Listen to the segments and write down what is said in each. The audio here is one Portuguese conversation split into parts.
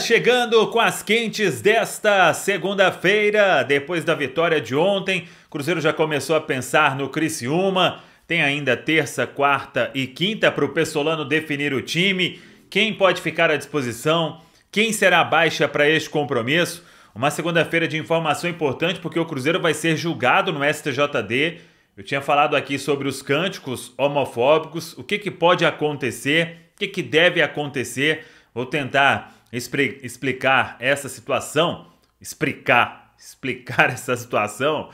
chegando com as quentes desta segunda-feira. Depois da vitória de ontem, Cruzeiro já começou a pensar no Criciúma. Tem ainda terça, quarta e quinta para o Pessolano definir o time. Quem pode ficar à disposição? Quem será baixa para este compromisso? Uma segunda-feira de informação importante porque o Cruzeiro vai ser julgado no STJD. Eu tinha falado aqui sobre os cânticos homofóbicos, o que, que pode acontecer, o que, que deve acontecer. Vou tentar explicar essa situação, explicar, explicar essa situação.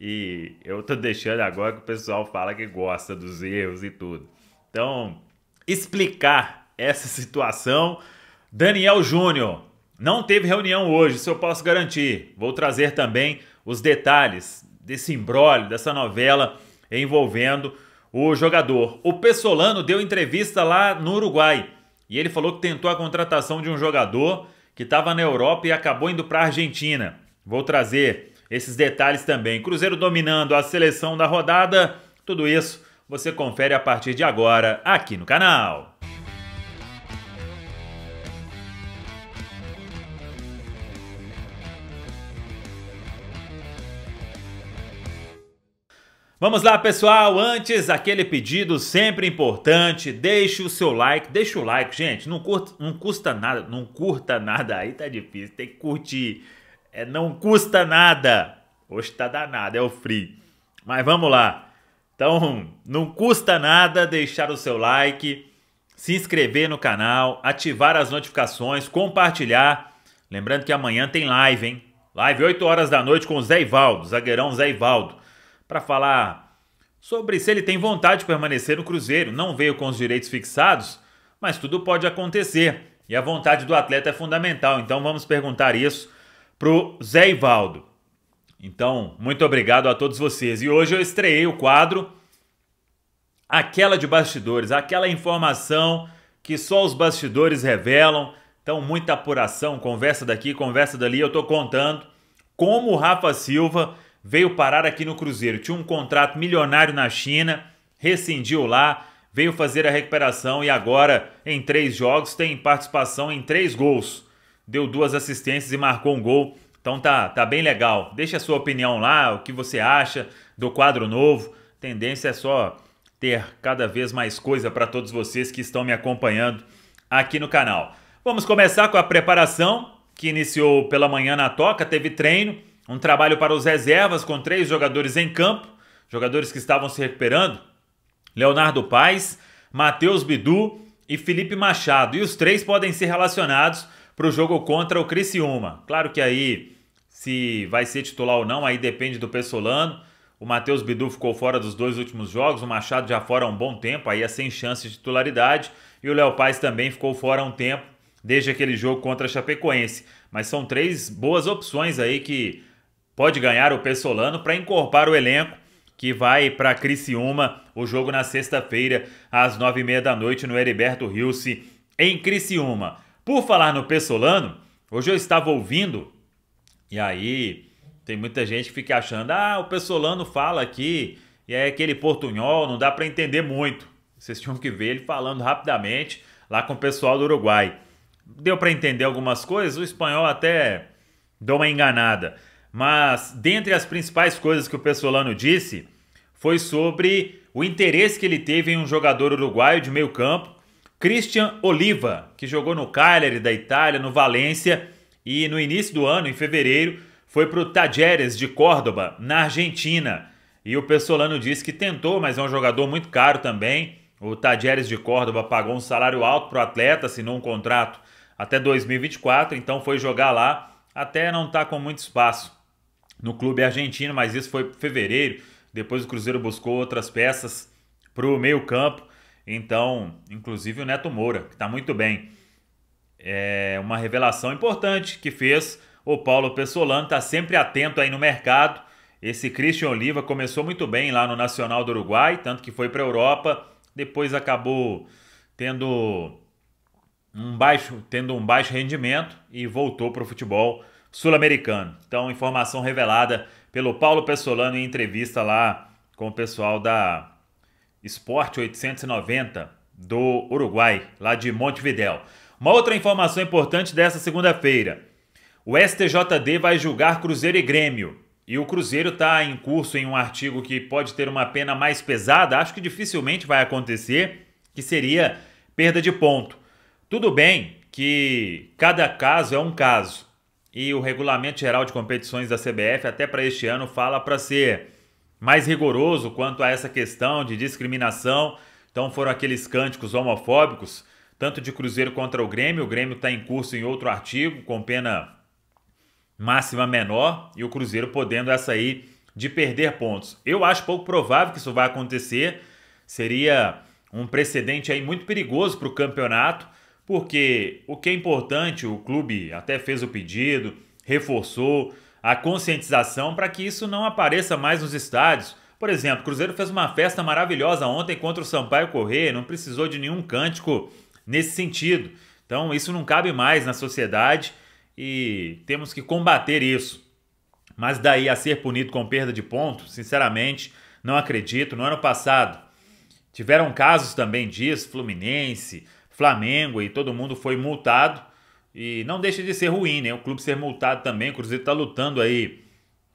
E eu tô deixando agora que o pessoal fala que gosta dos erros e tudo. Então, explicar essa situação. Daniel Júnior, não teve reunião hoje, isso eu posso garantir. Vou trazer também os detalhes desse imbróglio, dessa novela envolvendo o jogador. O Pessolano deu entrevista lá no Uruguai e ele falou que tentou a contratação de um jogador que estava na Europa e acabou indo para a Argentina. Vou trazer esses detalhes também. Cruzeiro dominando a seleção da rodada. Tudo isso você confere a partir de agora aqui no canal. Vamos lá, pessoal. Antes, aquele pedido sempre importante. Deixe o seu like, deixa o like, gente. Não, curta, não custa nada, não curta nada. Aí tá difícil, tem que curtir. É, não custa nada. Hoje tá danado, é o free. Mas vamos lá. Então, não custa nada deixar o seu like, se inscrever no canal, ativar as notificações, compartilhar. Lembrando que amanhã tem live, hein? Live 8 horas da noite com o Zé Ivaldo, zagueirão Zé Ivaldo para falar sobre se ele tem vontade de permanecer no Cruzeiro. Não veio com os direitos fixados, mas tudo pode acontecer e a vontade do atleta é fundamental. Então vamos perguntar isso pro Zé Ivaldo. Então, muito obrigado a todos vocês. E hoje eu estreiei o quadro Aquela de Bastidores, aquela informação que só os bastidores revelam. Então, muita apuração, conversa daqui, conversa dali. Eu estou contando como o Rafa Silva veio parar aqui no Cruzeiro. Tinha um contrato milionário na China, rescindiu lá, veio fazer a recuperação e agora, em três jogos, tem participação em três gols. Deu duas assistências e marcou um gol. Então tá, tá bem legal. Deixa a sua opinião lá, o que você acha do quadro novo. tendência é só ter cada vez mais coisa para todos vocês que estão me acompanhando aqui no canal. Vamos começar com a preparação, que iniciou pela manhã na toca, teve treino um trabalho para os reservas com três jogadores em campo, jogadores que estavam se recuperando: Leonardo Paes, Matheus Bidu e Felipe Machado. E os três podem ser relacionados para o jogo contra o Criciúma. Claro que aí, se vai ser titular ou não, aí depende do Pessolano. O Matheus Bidu ficou fora dos dois últimos jogos, o Machado já fora há um bom tempo, aí é sem chance de titularidade, e o Léo Paz também ficou fora há um tempo, desde aquele jogo contra a Chapecoense. Mas são três boas opções aí que pode ganhar o Pessolano para encorpar o elenco que vai para Criciúma. O jogo na sexta-feira, às nove e meia da noite, no Heriberto Rilse, em Criciúma. Por falar no Pessolano, hoje eu estava ouvindo, e aí tem muita gente que fica achando: ah, o Pessolano fala aqui, e é aquele portunhol, não dá para entender muito. Vocês tinham que ver ele falando rapidamente lá com o pessoal do Uruguai. Deu para entender algumas coisas, o espanhol até deu uma enganada. Mas dentre as principais coisas que o Pessolano disse foi sobre o interesse que ele teve em um jogador uruguaio de meio campo, Christian Oliva, que jogou no Cagliari da Itália, no Valência e no início do ano, em fevereiro, foi para o Tajeres de Córdoba, na Argentina. E o Pessolano disse que tentou, mas é um jogador muito caro também. O Tajeres de Córdoba pagou um salário alto para o atleta, assinou um contrato até 2024, então foi jogar lá, até não está com muito espaço no clube argentino, mas isso foi em fevereiro. Depois o Cruzeiro buscou outras peças para o meio-campo. Então, inclusive o Neto Moura, que está muito bem. É uma revelação importante que fez o Paulo Pessolano, está sempre atento aí no mercado. Esse Christian Oliva começou muito bem lá no Nacional do Uruguai, tanto que foi para a Europa, depois acabou tendo um baixo, tendo um baixo rendimento e voltou para o futebol sul-americano. Então, informação revelada pelo Paulo Pessolano em entrevista lá com o pessoal da Sport 890 do Uruguai, lá de Montevidéu. Uma outra informação importante dessa segunda-feira. O STJD vai julgar Cruzeiro e Grêmio. E o Cruzeiro está em curso em um artigo que pode ter uma pena mais pesada, acho que dificilmente vai acontecer, que seria perda de ponto. Tudo bem que cada caso é um caso, e o Regulamento Geral de Competições da CBF, até para este ano, fala para ser mais rigoroso quanto a essa questão de discriminação. Então foram aqueles cânticos homofóbicos, tanto de Cruzeiro contra o Grêmio. O Grêmio está em curso em outro artigo, com pena máxima menor, e o Cruzeiro podendo essa aí de perder pontos. Eu acho pouco provável que isso vá acontecer. Seria um precedente aí muito perigoso para o campeonato porque o que é importante, o clube até fez o pedido, reforçou a conscientização para que isso não apareça mais nos estádios. Por exemplo, o Cruzeiro fez uma festa maravilhosa ontem contra o Sampaio Corrêa, não precisou de nenhum cântico nesse sentido. Então, isso não cabe mais na sociedade e temos que combater isso. Mas daí a ser punido com perda de ponto, sinceramente, não acredito. No ano passado tiveram casos também disso, Fluminense, Flamengo e todo mundo foi multado. E não deixa de ser ruim, né? O clube ser multado também. O Cruzeiro está lutando aí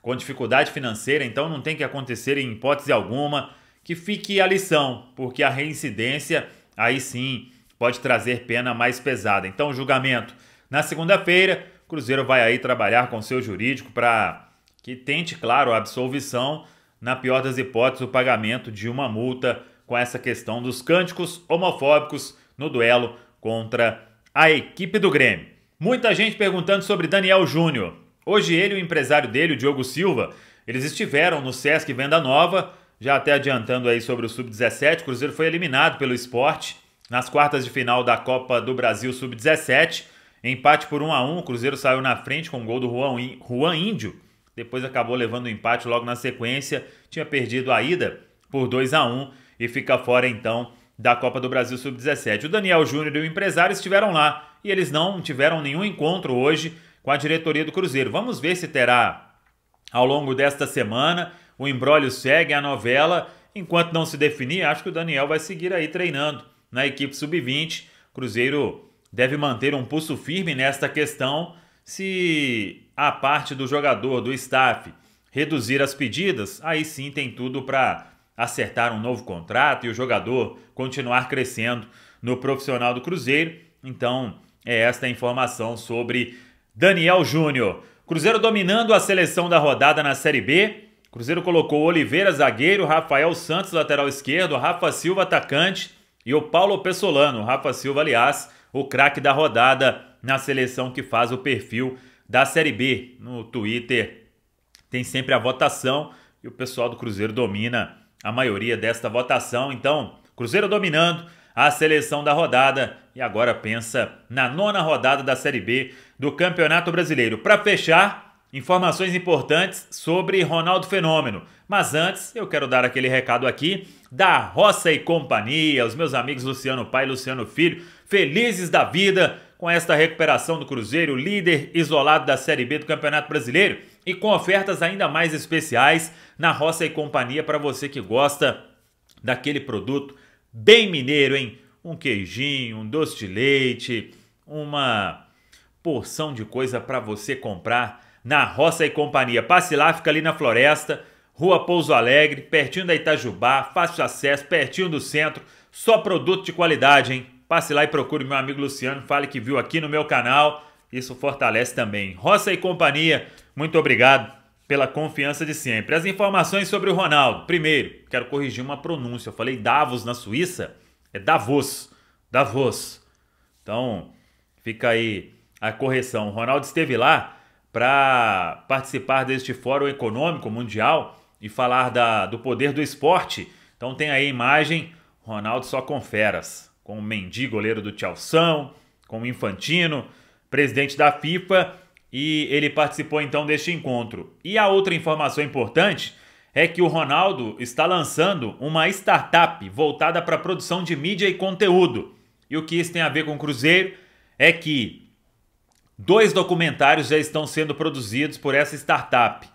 com dificuldade financeira, então não tem que acontecer em hipótese alguma. Que fique a lição, porque a reincidência aí sim pode trazer pena mais pesada. Então, o julgamento na segunda-feira. Cruzeiro vai aí trabalhar com seu jurídico para que tente, claro, a absolvição, na pior das hipóteses, o pagamento de uma multa com essa questão dos cânticos homofóbicos no duelo contra a equipe do Grêmio. Muita gente perguntando sobre Daniel Júnior. Hoje ele e o empresário dele, o Diogo Silva, eles estiveram no Sesc Venda Nova, já até adiantando aí sobre o Sub-17, o Cruzeiro foi eliminado pelo esporte nas quartas de final da Copa do Brasil Sub-17. Empate por 1 a 1 o Cruzeiro saiu na frente com o um gol do Juan, Juan Índio, depois acabou levando o empate logo na sequência, tinha perdido a ida por 2 a 1 e fica fora então da Copa do Brasil Sub-17. O Daniel Júnior e o empresário estiveram lá e eles não tiveram nenhum encontro hoje com a diretoria do Cruzeiro. Vamos ver se terá ao longo desta semana. O embrólio segue a novela. Enquanto não se definir, acho que o Daniel vai seguir aí treinando na equipe sub-20. Cruzeiro deve manter um pulso firme nesta questão. Se a parte do jogador, do staff, reduzir as pedidas, aí sim tem tudo para acertar um novo contrato e o jogador continuar crescendo no profissional do Cruzeiro. Então, é esta a informação sobre Daniel Júnior. Cruzeiro dominando a seleção da rodada na Série B. Cruzeiro colocou Oliveira zagueiro, Rafael Santos lateral esquerdo, Rafa Silva atacante e o Paulo Pessolano. Rafa Silva, aliás, o craque da rodada na seleção que faz o perfil da Série B. No Twitter tem sempre a votação e o pessoal do Cruzeiro domina a maioria desta votação. Então, Cruzeiro dominando a seleção da rodada e agora pensa na nona rodada da Série B do Campeonato Brasileiro. Para fechar, informações importantes sobre Ronaldo Fenômeno. Mas antes, eu quero dar aquele recado aqui da Roça e Companhia, os meus amigos Luciano Pai e Luciano Filho, felizes da vida com esta recuperação do Cruzeiro, líder isolado da Série B do Campeonato Brasileiro e com ofertas ainda mais especiais na Roça e Companhia para você que gosta daquele produto bem mineiro, hein? Um queijinho, um doce de leite, uma porção de coisa para você comprar na Roça e Companhia. Passe lá, fica ali na Floresta, Rua Pouso Alegre, pertinho da Itajubá, fácil acesso, pertinho do centro, só produto de qualidade, hein? Passe lá e procure meu amigo Luciano, fale que viu aqui no meu canal isso fortalece também. Roça e companhia, muito obrigado pela confiança de sempre. As informações sobre o Ronaldo. Primeiro, quero corrigir uma pronúncia. Eu falei Davos na Suíça, é Davos. Davos. Então, fica aí a correção. O Ronaldo esteve lá para participar deste Fórum Econômico Mundial e falar da, do poder do esporte. Então tem aí a imagem, Ronaldo só com feras, com o Mendy, goleiro do Tchalção, com o Infantino, presidente da FIFA, e ele participou então deste encontro. E a outra informação importante é que o Ronaldo está lançando uma startup voltada para a produção de mídia e conteúdo. E o que isso tem a ver com o Cruzeiro é que dois documentários já estão sendo produzidos por essa startup.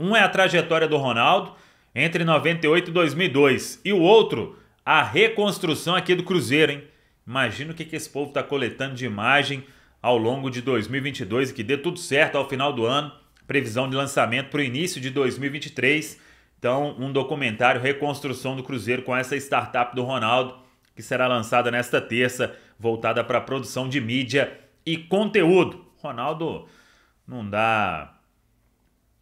Um é a trajetória do Ronaldo entre 98 e 2002 e o outro a reconstrução aqui do Cruzeiro, hein? Imagina o que, que esse povo está coletando de imagem ao longo de 2022 e que dê tudo certo ao final do ano. Previsão de lançamento para o início de 2023. Então, um documentário Reconstrução do Cruzeiro com essa startup do Ronaldo, que será lançada nesta terça, voltada para a produção de mídia e conteúdo. Ronaldo não dá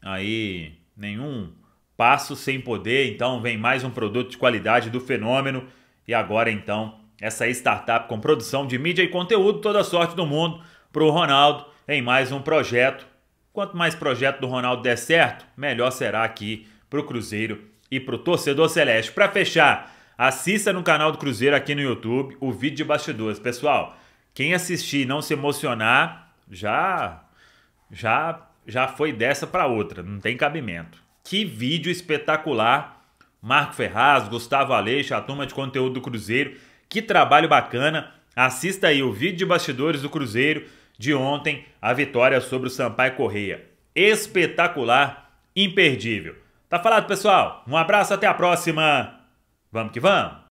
aí nenhum passo sem poder, então vem mais um produto de qualidade do fenômeno e agora então essa startup com produção de mídia e conteúdo, toda a sorte do mundo para o Ronaldo em mais um projeto. Quanto mais projeto do Ronaldo der certo, melhor será aqui para o Cruzeiro e para o torcedor Celeste. Para fechar, assista no canal do Cruzeiro aqui no YouTube o vídeo de bastidores. Pessoal, quem assistir e não se emocionar, já, já, já foi dessa para outra, não tem cabimento. Que vídeo espetacular! Marco Ferraz, Gustavo Aleixo, a turma de conteúdo do Cruzeiro que trabalho bacana! Assista aí o vídeo de bastidores do Cruzeiro de ontem, a vitória sobre o Sampaio Correia. Espetacular, imperdível. Tá falado, pessoal? Um abraço, até a próxima. Vamos que vamos!